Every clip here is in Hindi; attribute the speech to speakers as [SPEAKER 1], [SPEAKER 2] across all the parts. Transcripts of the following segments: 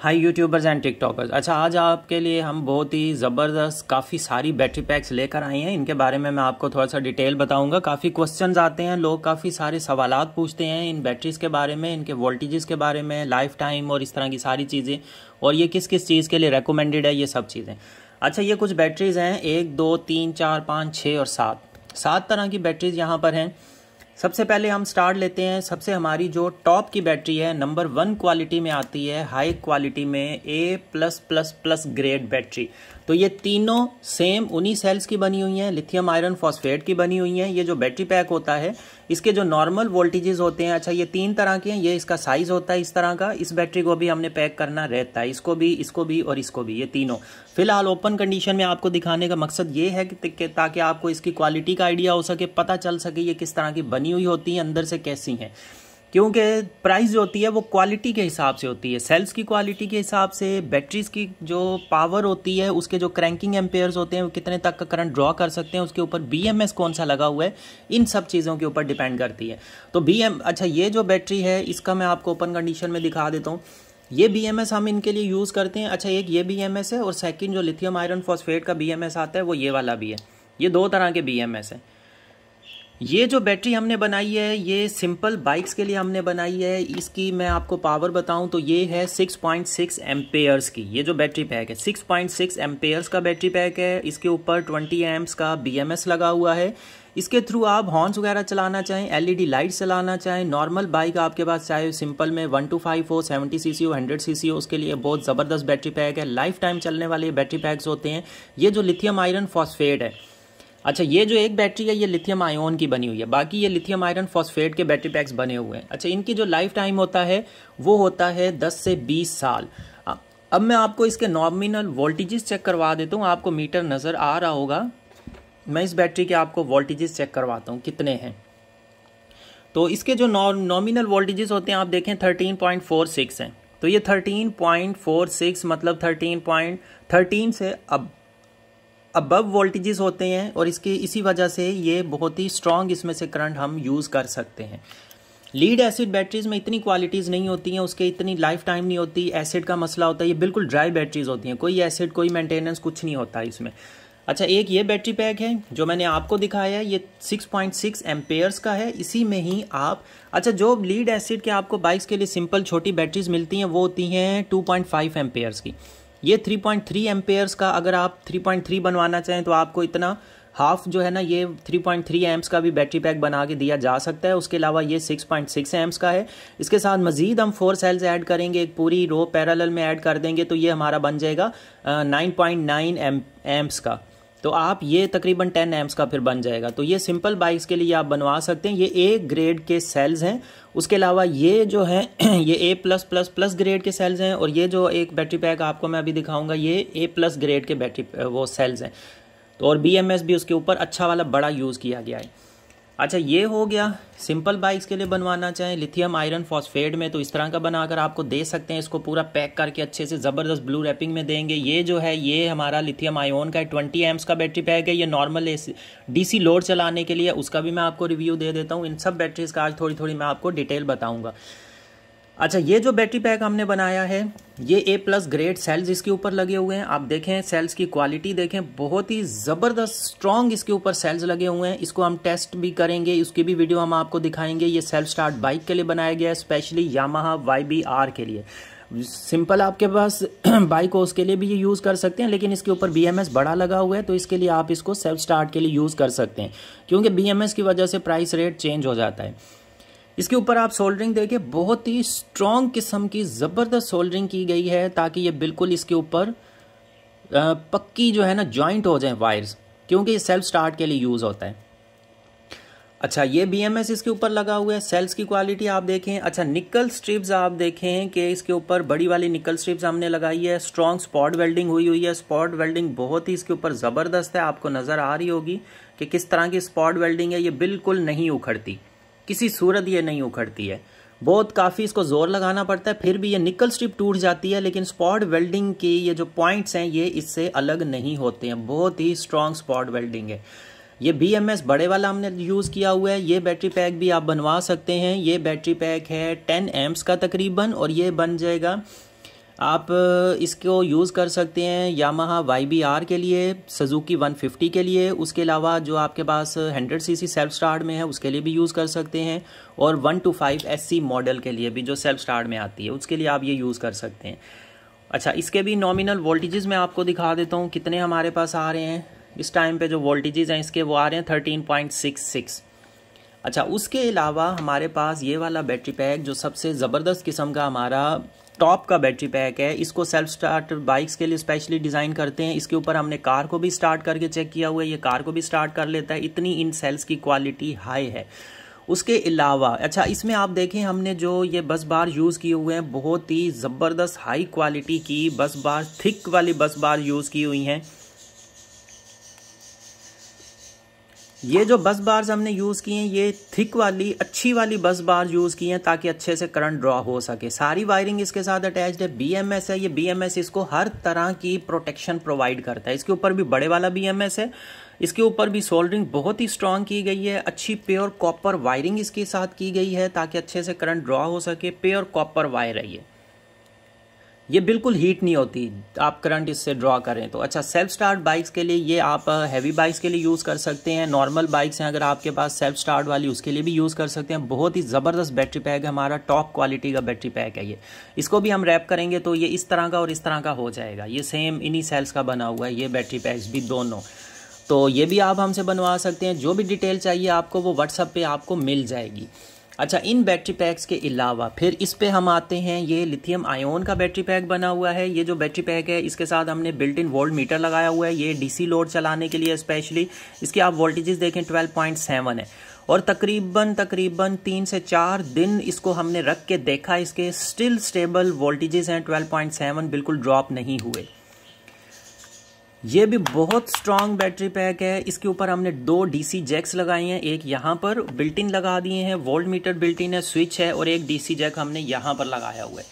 [SPEAKER 1] हाय यूट्यूबर्स एंड टिकटॉकर्स अच्छा आज आपके लिए हम बहुत ही ज़बरदस्त काफ़ी सारी बैटरी पैक्स लेकर आए हैं इनके बारे में मैं आपको थोड़ा सा डिटेल बताऊंगा काफ़ी क्वेश्चंस आते हैं लोग काफ़ी सारे सवाल पूछते हैं इन बैटरीज़ के बारे में इनके वोल्टेजेस के बारे में लाइफ टाइम और इस तरह की सारी चीज़ें और ये किस किस चीज़ के लिए रिकमेंडेड है ये सब चीज़ें अच्छा ये कुछ बैटरीज़ हैं एक दो तीन चार पाँच छः और सात सात तरह की बैटरीज़ यहाँ पर हैं सबसे पहले हम स्टार्ट लेते हैं सबसे हमारी जो टॉप की बैटरी है नंबर वन क्वालिटी में आती है हाई क्वालिटी में A plus plus plus grade battery तो ये तीनों सेम उन्हीं सेल्स की बनी हुई हैं लिथियम आयरन फॉस्फेट की बनी हुई हैं ये जो बैटरी पैक होता है इसके जो नॉर्मल वोल्टेजेस होते हैं अच्छा ये तीन तरह के हैं ये इसका साइज होता है इस तरह का इस बैटरी को भी हमने पैक करना रहता है इसको भी इसको भी और इसको भी ये तीनों फिलहाल ओपन कंडीशन में आपको दिखाने का मकसद ये है कि ताकि आपको इसकी क्वालिटी का आइडिया हो सके पता चल सके ये किस तरह की बनी हुई होती है अंदर से कैसी हैं क्योंकि प्राइस जो होती है वो क्वालिटी के हिसाब से होती है सेल्स की क्वालिटी के हिसाब से बैटरीज की जो पावर होती है उसके जो क्रैंकिंग एम्पेयर्स होते हैं वो कितने तक का करंट ड्रॉ कर सकते हैं उसके ऊपर बी कौन सा लगा हुआ है इन सब चीज़ों के ऊपर डिपेंड करती है तो बी अच्छा ये जो बैटरी है इसका मैं आपको ओपन कंडीशन में दिखा देता हूँ ये बी हम इनके लिए यूज़ करते हैं अच्छा एक ये बी है और सेकेंड जो लिथियम आयरन फॉस्फेट का बी आता है वो ये वाला भी है ये दो तरह के बी है ये जो बैटरी हमने बनाई है ये सिंपल बाइक्स के लिए हमने बनाई है इसकी मैं आपको पावर बताऊं तो ये है 6.6 पॉइंट की ये जो बैटरी पैक है 6.6 पॉइंट का बैटरी पैक है इसके ऊपर 20 एम्स का बीएमएस लगा हुआ है इसके थ्रू आप हॉर्न्स वगैरह चलाना चाहें एलईडी लाइट e चलाना चाहें नॉर्मल बाइक आपके पास चाहे सिंपल में वन टू फाइव हो सेवेंटी सी सी हो हंड्रेड सी सी हो उसके लिए बहुत ज़बरदस्त बैटरी पैक है लाइफ टाइम चलने वाले बैटरी पैक्स होते हैं ये जो लिथियम आयरन फॉस्फेट है अच्छा ये जो एक बैटरी है ये लिथियम आयोन की बनी हुई है बाकी ये लिथियम आयरन फॉस्फेट के बैटरी पैक्स बने हुए हैं अच्छा इनकी जो लाइफ टाइम होता है वो होता है 10 से 20 साल अब मैं आपको इसके नॉमिनल वोल्टेजेस चेक करवा देता हूँ आपको मीटर नज़र आ रहा होगा मैं इस बैटरी के आपको वोल्टेजेस चेक करवाता हूँ कितने हैं तो इसके जो नॉमिनल वोल्टेजेस होते हैं आप देखें सिक्स हैं तो ये सिक्स मतलब थर्टीन से अब अबव वोल्टेजेस होते हैं और इसके इसी वजह से ये बहुत ही स्ट्रांग इसमें से करंट हम यूज़ कर सकते हैं लीड एसिड बैटरीज में इतनी क्वालिटीज़ नहीं होती हैं उसके इतनी लाइफ टाइम नहीं होती एसिड का मसला होता है ये बिल्कुल ड्राई बैटरीज होती हैं कोई एसिड कोई मेंटेनेंस कुछ नहीं होता इसमें अच्छा एक ये बैटरी पैक है जो मैंने आपको दिखाया है ये 6.6 पॉइंट का है इसी में ही आप अच्छा जो लीड एसिड के आपको बाइक्स के लिए सिंपल छोटी बैटरीज मिलती हैं वो होती हैं 2.5 पॉइंट की ये 3.3 पॉइंट का अगर आप 3.3 बनवाना चाहें तो आपको इतना हाफ जो है ना ये 3.3 पॉइंट एम्स का भी बैटरी पैक बना के दिया जा सकता है उसके अलावा ये 6.6 पॉइंट एम्स का है इसके साथ मजीद हम फोर सेल्स ऐड करेंगे एक पूरी रो पैरेलल में ऐड कर देंगे तो ये हमारा बन जाएगा नाइन पॉइंट नाइन एम्स का तो आप ये तकरीबन 10 एम्स का फिर बन जाएगा तो ये सिंपल बाइक्स के लिए आप बनवा सकते हैं ये ए ग्रेड के सेल्स हैं उसके अलावा ये जो है ये A plus plus plus grade के सेल्स हैं और ये जो एक बैटरी पैक आपको मैं अभी दिखाऊंगा ये ए प्लस ग्रेड के बैटरी वो सेल्स हैं तो और बी भी उसके ऊपर अच्छा वाला बड़ा यूज़ किया गया है अच्छा ये हो गया सिंपल बाइक्स के लिए बनवाना चाहें लिथियम आयरन फॉस्फेट में तो इस तरह का बनाकर आपको दे सकते हैं इसको पूरा पैक करके अच्छे से ज़बरदस्त ब्लू रैपिंग में देंगे ये जो है ये हमारा लिथियम आयोन का है ट्वेंटी एम्स का बैटरी पैक है ये नॉर्मल डीसी लोड चलाने के लिए उसका भी मैं आपको रिव्यू दे देता हूँ इन सब बैटरीज का आज थोड़ी थोड़ी मैं आपको डिटेल बताऊँगा अच्छा ये जो बैटरी पैक हमने बनाया है ये ए प्लस ग्रेड सेल्स इसके ऊपर लगे हुए हैं आप देखें सेल्स की क्वालिटी देखें बहुत ही ज़बरदस्त स्ट्रांग इसके ऊपर सेल्स लगे हुए हैं इसको हम टेस्ट भी करेंगे इसकी भी वीडियो हम आपको दिखाएंगे ये सेल्फ स्टार्ट बाइक के लिए बनाया गया है specially Yamaha Y B R के लिए सिंपल आपके पास बाइक हो उसके लिए भी ये यूज़ कर सकते हैं लेकिन इसके ऊपर बीएमएस बड़ा लगा हुआ है तो इसके लिए आप इसको सेल्फ स्टार्ट के लिए यूज़ कर सकते हैं क्योंकि बीएमएस की वजह से प्राइस रेट चेंज हो जाता है इसके ऊपर आप सोल्डरिंग देखिए बहुत ही स्ट्रॉन्ग किस्म की ज़बरदस्त सोल्डरिंग की गई है ताकि ये बिल्कुल इसके ऊपर पक्की जो है ना जॉइंट हो जाए वायर्स क्योंकि ये सेल्फ स्टार्ट के लिए यूज़ होता है अच्छा ये बी एम एस इसके ऊपर लगा हुआ है सेल्स की क्वालिटी आप देखें अच्छा निकल स्ट्रिप्स आप देखें कि इसके ऊपर बड़ी वाली निकल स्ट्रिप्स हमने लगाई है स्ट्रॉन्ग स्पॉट वेल्डिंग हुई हुई है स्पॉट वेल्डिंग बहुत ही इसके ऊपर ज़बरदस्त है आपको नज़र आ रही होगी कि किस तरह की स्पॉट वेल्डिंग है ये बिल्कुल नहीं उखड़ती किसी सूरत ये नहीं उखड़ती है बहुत काफ़ी इसको ज़ोर लगाना पड़ता है फिर भी ये निकल स्ट्रिप टूट जाती है लेकिन स्पॉट वेल्डिंग की ये जो पॉइंट्स हैं ये इससे अलग नहीं होते हैं बहुत ही स्ट्रॉन्ग स्पॉट वेल्डिंग है ये बी एम एस बड़े वाला हमने यूज़ किया हुआ है ये बैटरी पैक भी आप बनवा सकते हैं ये बैटरी पैक है टेन एम्स का तकरीबन और ये बन जाएगा आप इसको यूज़ कर सकते हैं यामाहा वाई बी आर के लिए सजुकी 150 के लिए उसके अलावा जो आपके पास 100 सीसी सेल्फ स्टार्ट में है उसके लिए भी यूज़ कर सकते हैं और 125 एससी मॉडल के लिए भी जो सेल्फ स्टार्ट में आती है उसके लिए आप ये यूज़ कर सकते हैं अच्छा इसके भी नॉमिनल वोल्टेजेस मैं आपको दिखा देता हूँ कितने हमारे पास आ रहे हैं इस टाइम पर जो वोल्टेजेस हैं इसके वो आ रहे हैं थर्टीन पॉइंट सिक्स सिक्स अच्छा उसके अलावा हमारे पास ये वाला बैटरी पैक जो सबसे ज़बरदस्त किस्म का हमारा टॉप का बैटरी पैक है इसको सेल्फ स्टार्ट बाइक्स के लिए स्पेशली डिज़ाइन करते हैं इसके ऊपर हमने कार को भी स्टार्ट करके चेक किया हुआ है ये कार को भी स्टार्ट कर लेता है इतनी इन सेल्स की क्वालिटी हाई है उसके अलावा अच्छा इसमें आप देखें हमने जो ये बस बार यूज़ किए हुए हैं बहुत ही ज़बरदस्त हाई क्वालिटी की बस बार थिक वाली बस बार यूज़ की हुई हैं ये जो बस बार्स हमने यूज़ किए हैं ये थिक वाली अच्छी वाली बस बार यूज़ की हैं ताकि अच्छे से करंट ड्रॉ हो सके सारी वायरिंग इसके साथ अटैच्ड है बीएमएस है ये बीएमएस इसको हर तरह की प्रोटेक्शन प्रोवाइड करता है इसके ऊपर भी बड़े वाला बीएमएस है इसके ऊपर भी सोल्डरिंग बहुत ही स्ट्रांग की गई है अच्छी प्योर कॉपर वायरिंग इसके साथ की गई है ताकि अच्छे से करंट ड्रॉ हो सके प्योर कॉपर वायर है ये ये बिल्कुल हीट नहीं होती आप करंट इससे ड्रॉ करें तो अच्छा सेल्फ स्टार्ट बाइक्स के लिए ये आप हैवी uh, बाइक्स के लिए यूज़ कर सकते हैं नॉर्मल बाइक्स हैं अगर आपके पास सेल्फ स्टार्ट वाली उसके लिए भी यूज़ कर सकते हैं बहुत ही ज़बरदस्त बैटरी पैक है हमारा टॉप क्वालिटी का बैटरी पैक है ये इसको भी हम रैप करेंगे तो ये इस तरह का और इस तरह का हो जाएगा ये सेम इन्हीं सेल्स का बना हुआ है ये बैटरी पैक्स भी दोनों तो ये भी आप हमसे बनवा सकते हैं जो भी डिटेल चाहिए आपको वो व्हाट्सअप पर आपको मिल जाएगी अच्छा इन बैटरी पैक्स के अलावा फिर इस पे हम आते हैं ये लिथियम आयोन का बैटरी पैक बना हुआ है ये जो बैटरी पैक है इसके साथ हमने बिल्ट इन वोल्ट मीटर लगाया हुआ है ये डीसी लोड चलाने के लिए स्पेशली इसकी आप वोल्टेजेस देखें 12.7 है और तकरीबन तकरीबन तीन से चार दिन इसको हमने रख के देखा इसके स्टिल स्टेबल वोल्टेजेस हैं 12.7 बिल्कुल ड्रॉप नहीं हुए ये भी बहुत स्ट्रांग बैटरी पैक है इसके ऊपर हमने दो डीसी जैक्स लगाई हैं एक यहाँ पर बिल्टिन लगा दिए हैं वोल्ट मीटर बिल्टिन है स्विच है और एक डीसी जैक हमने यहाँ पर लगाया हुआ है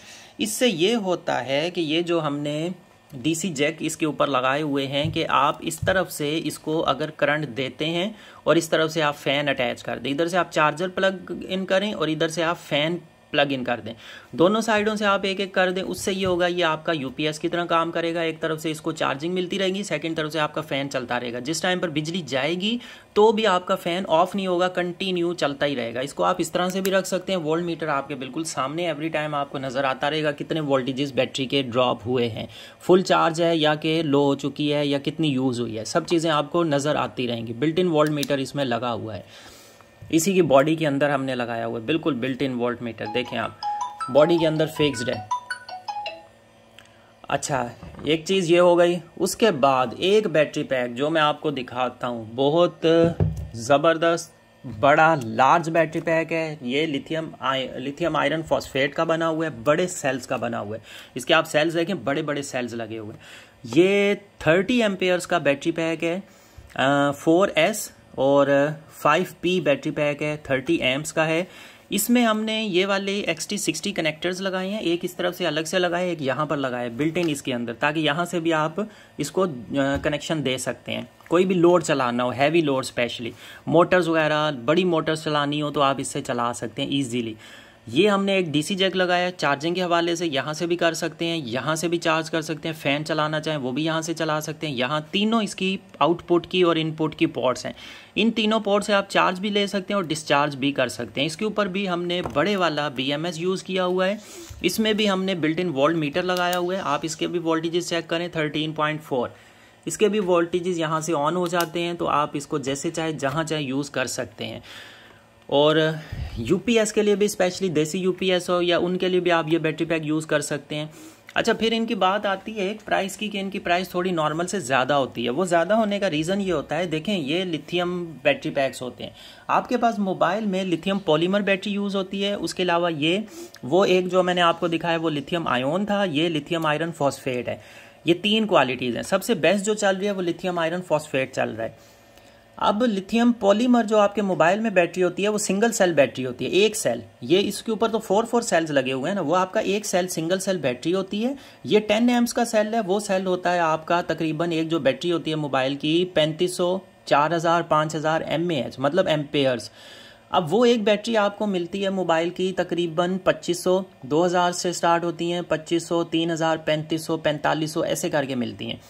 [SPEAKER 1] इससे ये होता है कि ये जो हमने डीसी जैक इसके ऊपर लगाए हुए हैं कि आप इस तरफ से इसको अगर करंट देते हैं और इस तरफ से आप फ़ैन अटैच कर दें इधर से आप चार्जर प्लग इन करें और इधर से आप फ़ैन प्लग इन कर दें दोनों साइडों से आप एक एक कर दें उससे ये होगा ये आपका यूपीएस की तरह काम करेगा एक तरफ से इसको चार्जिंग मिलती रहेगी सेकेंड तरफ से आपका फ़ैन चलता रहेगा जिस टाइम पर बिजली जाएगी तो भी आपका फ़ैन ऑफ नहीं होगा कंटिन्यू चलता ही रहेगा इसको आप इस तरह से भी रख सकते हैं वोल्ट मीटर आपके बिल्कुल सामने एवरी टाइम आपको नज़र आता रहेगा कितने वोल्टेजेस बैटरी के ड्रॉप हुए हैं फुल चार्ज है या कि लो हो चुकी है या कितनी यूज़ हुई है सब चीज़ें आपको नज़र आती रहेंगी बिल्ट इन वोल्ट मीटर इसमें लगा हुआ है इसी की बॉडी के अंदर हमने लगाया हुआ है बिल्कुल बिल्ट इन वोल्ट मीटर देखें आप बॉडी के अंदर फिक्स्ड है अच्छा एक चीज़ ये हो गई उसके बाद एक बैटरी पैक जो मैं आपको दिखाता हूँ बहुत ज़बरदस्त बड़ा लार्ज बैटरी पैक है ये लिथियम आय लिथियम आयरन फॉस्फेट का बना हुआ है बड़े सेल्स का बना हुआ है इसके आप सेल्स देखें बड़े बड़े सेल्स लगे हुए हैं ये थर्टी एम्पेयर्स का बैटरी पैक है फोर एस और 5P बैटरी पैक है 30 एम्प्स का है इसमें हमने ये वाले एक्स टी सिक्सटी कनेक्टर्स लगाए हैं एक इस तरफ से अलग से लगाए एक यहाँ पर लगाए बिल्ट इन इसके अंदर ताकि यहाँ से भी आप इसको कनेक्शन दे सकते हैं कोई भी लोड चलाना हो हैवी लोड स्पेशली मोटर्स वगैरह बड़ी मोटर्स चलानी हो तो आप इससे चला सकते हैं ईजीली ये हमने एक डीसी जैक लगाया है चार्जिंग के हवाले से यहाँ से भी कर सकते हैं यहाँ से भी चार्ज कर सकते हैं फ़ैन चलाना चाहें वो भी यहाँ से चला सकते हैं यहाँ तीनों इसकी आउटपुट की और इनपुट की पोर्ट्स हैं इन तीनों पोर्ट से आप चार्ज भी ले सकते हैं और डिस्चार्ज भी कर सकते हैं इसके ऊपर भी हमने बड़े वाला बी यूज़ किया हुआ है इसमें भी हमने बिल्ट इन वोल्ट मीटर लगाया हुआ है आप इसके भी वोल्टेजेस चेक करें थर्टीन इसके भी वोल्टेजेस यहाँ से ऑन हो जाते हैं तो आप इसको जैसे चाहे जहाँ चाहे यूज़ कर सकते हैं और यूपीएस के लिए भी स्पेशली देसी यूपीएस हो या उनके लिए भी आप ये बैटरी पैक यूज़ कर सकते हैं अच्छा फिर इनकी बात आती है एक प्राइस की कि इनकी प्राइस थोड़ी नॉर्मल से ज़्यादा होती है वो ज़्यादा होने का रीज़न ये होता है देखें ये लिथियम बैटरी पैक्स होते हैं आपके पास मोबाइल में लिथियम पॉलीमर बैटरी यूज़ होती है उसके अलावा ये वो एक जो मैंने आपको दिखाया वो लिथियम आयोन था ये लिथियम आयरन फॉस्फेट है ये तीन क्वालिटीज़ हैं सबसे बेस्ट जो चल रही है वो लिथियम आयरन फॉस्फेट चल रहा है अब लिथियम पॉलीमर जो आपके मोबाइल में बैटरी होती है वो सिंगल सेल बैटरी होती है एक सेल ये इसके ऊपर तो फोर फोर सेल्स लगे हुए हैं ना वो आपका एक सेल सिंगल सेल बैटरी होती है ये टेन एम्स का सेल है वो सेल होता है आपका तकरीबन एक जो बैटरी होती है मोबाइल की पैंतीस सौ चार हज़ार पाँच हज़ार एम एच मतलब एम्पेयर्स अब वो एक बैटरी आपको मिलती है मोबाइल की तकरीबन 2500, 2000 से स्टार्ट होती हैं 2500, 3000, 3500, 4500 ऐसे करके मिलती हैं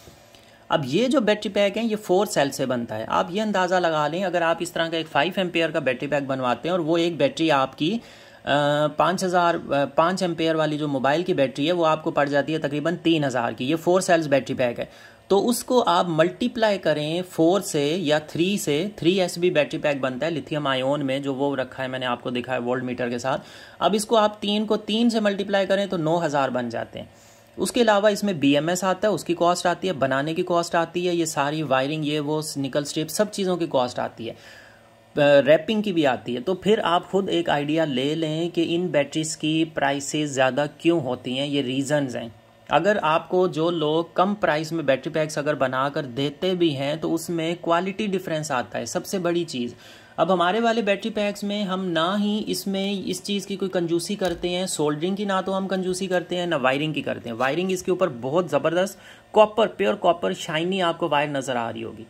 [SPEAKER 1] अब ये जो बैटरी पैक है ये फोर सेल से बनता है आप ये अंदाज़ा लगा लें अगर आप इस तरह का एक फाइव एम्पेयर का बैटरी पैक बनवाते हैं और वो एक बैटरी आपकी पाँच हज़ार पाँच एम्पेयर वाली जो मोबाइल की बैटरी है वो आपको पड़ जाती है तकरीबन तीन हज़ार की ये फोर सेल्स बैटरी पैक है तो उसको आप मल्टीप्लाई करें फोर से या थ्री से three S B battery pack बनता है लिथियम आयोन में जो वो रखा है मैंने आपको दिखा है वोल्ट मीटर के साथ अब इसको आप तीन को तीन से मल्टीप्लाई करें तो नौ हज़ार बन जाते हैं उसके अलावा इसमें बी आता है उसकी कॉस्ट आती है बनाने की कॉस्ट आती है ये सारी वायरिंग ये वो निकल स्ट्रिप सब चीज़ों की कॉस्ट आती है रैपिंग की भी आती है तो फिर आप खुद एक आइडिया ले लें कि इन बैटरीज़ की प्राइसेस ज़्यादा क्यों होती हैं ये रीज़न्स हैं अगर आपको जो लोग कम प्राइस में बैटरी पैक्स अगर बना कर देते भी हैं तो उसमें क्वालिटी डिफरेंस आता है सबसे बड़ी चीज़ अब हमारे वाले बैटरी पैक्स में हम ना ही इसमें इस चीज़ की कोई कंजूसी करते हैं सोल्डरिंग की ना तो हम कंजूसी करते हैं ना वायरिंग की करते हैं वायरिंग इसके ऊपर बहुत ज़बरदस्त कॉपर प्योर कॉपर शाइनी आपको वायर नज़र आ रही होगी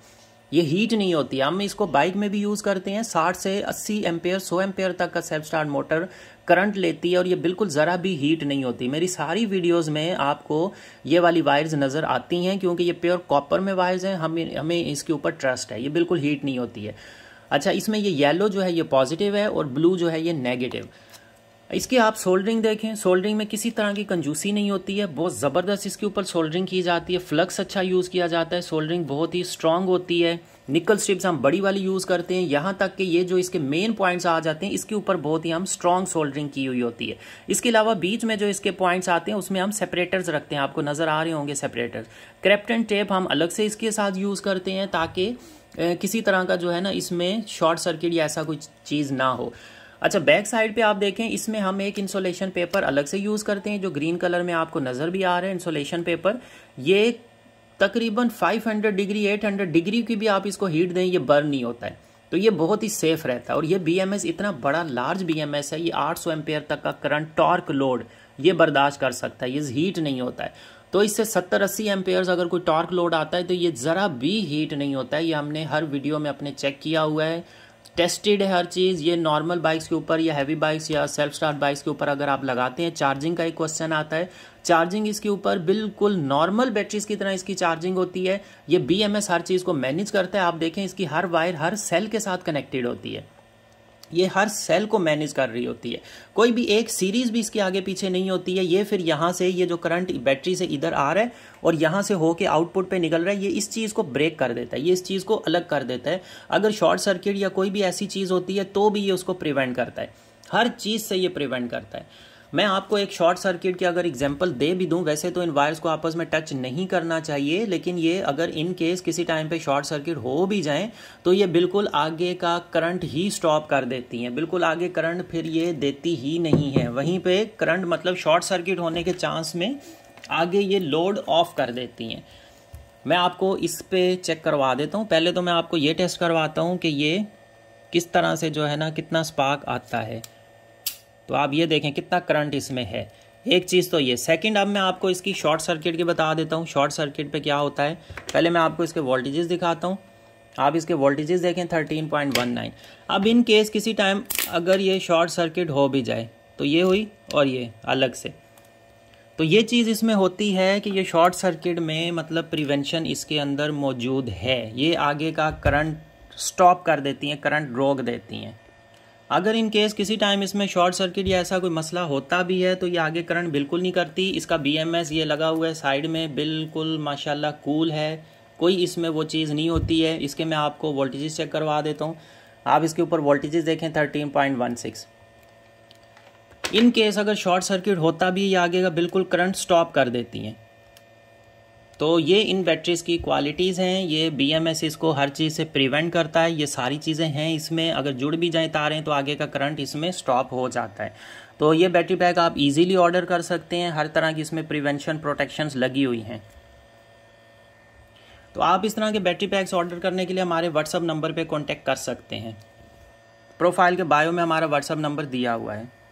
[SPEAKER 1] ये हीट नहीं होती हम इसको बाइक में भी यूज़ करते हैं 60 से 80 एम्पेयर 100 एम्पेयर तक का सेल्फ स्टार्ट मोटर करंट लेती है और ये बिल्कुल ज़रा भी हीट नहीं होती मेरी सारी वीडियोस में आपको ये वाली वायर्स नज़र आती हैं क्योंकि ये प्योर कॉपर में वायर्स हैं हमें हमें इसके ऊपर ट्रस्ट है ये बिल्कुल हीट नहीं होती है अच्छा इसमें ये येलो जो है ये पॉजिटिव है और ब्लू जो है ये नेगेटिव इसकी आप सोल्डरिंग देखें सोल्डरिंग में किसी तरह की कंजूसी नहीं होती है बहुत ज़बरदस्त इसके ऊपर सोल्डरिंग की जाती है फ्लक्स अच्छा यूज़ किया जाता है सोल्डरिंग बहुत ही स्ट्रांग होती है निकल स्ट्रिप्स हम बड़ी वाली यूज़ करते हैं यहाँ तक कि ये जो इसके मेन पॉइंट्स आ जाते हैं इसके ऊपर बहुत ही हम स्ट्रांग सोल्डरिंग की हुई होती है इसके अलावा बीच में जो इसके पॉइंट्स आते हैं उसमें हम सेपरेटर्स रखते हैं आपको नज़र आ रहे होंगे सेपरेटर्स क्रेप्टन टेप हम अलग से इसके साथ यूज़ करते हैं ताकि किसी तरह का जो है ना इसमें शॉर्ट सर्किट या ऐसा कुछ चीज़ ना हो अच्छा बैक साइड पे आप देखें इसमें हम एक इंसोलेशन पेपर अलग से यूज़ करते हैं जो ग्रीन कलर में आपको नज़र भी आ रहा है इंसोलेशन पेपर ये तकरीबन 500 डिग्री 800 डिग्री की भी आप इसको हीट दें ये बर्न नहीं होता है तो ये बहुत ही सेफ रहता है और ये बी इतना बड़ा लार्ज बी है ये 800 सौ एम्पेयर तक का करंट टॉर्क लोड ये बर्दाश्त कर सकता है ये हीट नहीं होता है तो इससे सत्तर अस्सी एम्पेयर अगर कोई टॉर्क लोड आता है तो ये ज़रा भी हीट नहीं होता है ये हमने हर वीडियो में अपने चेक किया हुआ है टेस्टेड है हर चीज़ ये नॉर्मल बाइक्स के ऊपर या हैवी बाइक्स या सेल्फ स्टार्ट बाइक्स के ऊपर अगर आप लगाते हैं चार्जिंग का एक क्वेश्चन आता है चार्जिंग इसके ऊपर बिल्कुल नॉर्मल बैटरीज की तरह इसकी चार्जिंग होती है ये बी हर चीज़ को मैनेज करता है आप देखें इसकी हर वायर हर सेल के साथ कनेक्टेड होती है ये हर सेल को मैनेज कर रही होती है कोई भी एक सीरीज भी इसके आगे पीछे नहीं होती है ये फिर यहाँ से ये जो करंट बैटरी से इधर आ रहा है और यहाँ से होके आउटपुट पे निकल रहा है ये इस चीज़ को ब्रेक कर देता है ये इस चीज़ को अलग कर देता है अगर शॉर्ट सर्किट या कोई भी ऐसी चीज़ होती है तो भी ये उसको प्रिवेंट करता है हर चीज़ से ये प्रिवेंट करता है मैं आपको एक शॉर्ट सर्किट की अगर एग्जांपल दे भी दूं वैसे तो इन वायर्स को आपस में टच नहीं करना चाहिए लेकिन ये अगर इन केस किसी टाइम पे शॉर्ट सर्किट हो भी जाए तो ये बिल्कुल आगे का करंट ही स्टॉप कर देती हैं बिल्कुल आगे करंट फिर ये देती ही नहीं है वहीं पर करंट मतलब शॉर्ट सर्किट होने के चांस में आगे ये लोड ऑफ कर देती हैं मैं आपको इस पर चेक करवा देता हूँ पहले तो मैं आपको ये टेस्ट करवाता हूँ कि ये किस तरह से जो है ना कितना स्पार्क आता है तो आप ये देखें कितना करंट इसमें है एक चीज़ तो ये सेकंड अब मैं आपको इसकी शॉर्ट सर्किट की बता देता हूँ शॉर्ट सर्किट पे क्या होता है पहले मैं आपको इसके वोल्टेजेस दिखाता हूँ आप इसके वोल्टेजेस देखें थर्टीन पॉइंट वन नाइन अब इन केस किसी टाइम अगर ये शॉर्ट सर्किट हो भी जाए तो ये हुई और ये अलग से तो ये चीज़ इसमें होती है कि ये शॉर्ट सर्किट में मतलब प्रिवेंशन इसके अंदर मौजूद है ये आगे का करंट स्टॉप कर देती हैं करंट रोक देती हैं अगर इन केस किसी टाइम इसमें शॉर्ट सर्किट या ऐसा कोई मसला होता भी है तो ये आगे करंट बिल्कुल नहीं करती इसका बी ये लगा हुआ है साइड में बिल्कुल माशाल्लाह कूल है कोई इसमें वो चीज़ नहीं होती है इसके मैं आपको वोल्टेज चेक करवा देता हूँ आप इसके ऊपर वोल्टेज देखें thirteen point one six in case अगर शॉर्ट सर्किट होता भी ये आगे का बिल्कुल करंट स्टॉप कर देती हैं तो ये इन बैटरीज़ की क्वालिटीज़ हैं ये बी एम एस इसको हर चीज़ से प्रिवेंट करता है ये सारी चीज़ें हैं इसमें अगर जुड़ भी जाए तारें तो आगे का करंट इसमें स्टॉप हो जाता है तो ये बैटरी बैग आप इजीली ऑर्डर कर सकते हैं हर तरह की इसमें प्रिवेंशन प्रोटेक्शंस लगी हुई हैं तो आप इस तरह के बैटरी बैग्स ऑर्डर करने के लिए हमारे व्हाट्सअप नंबर पर कॉन्टैक्ट कर सकते हैं प्रोफाइल के बायो में हमारा व्हाट्सअप नंबर दिया हुआ है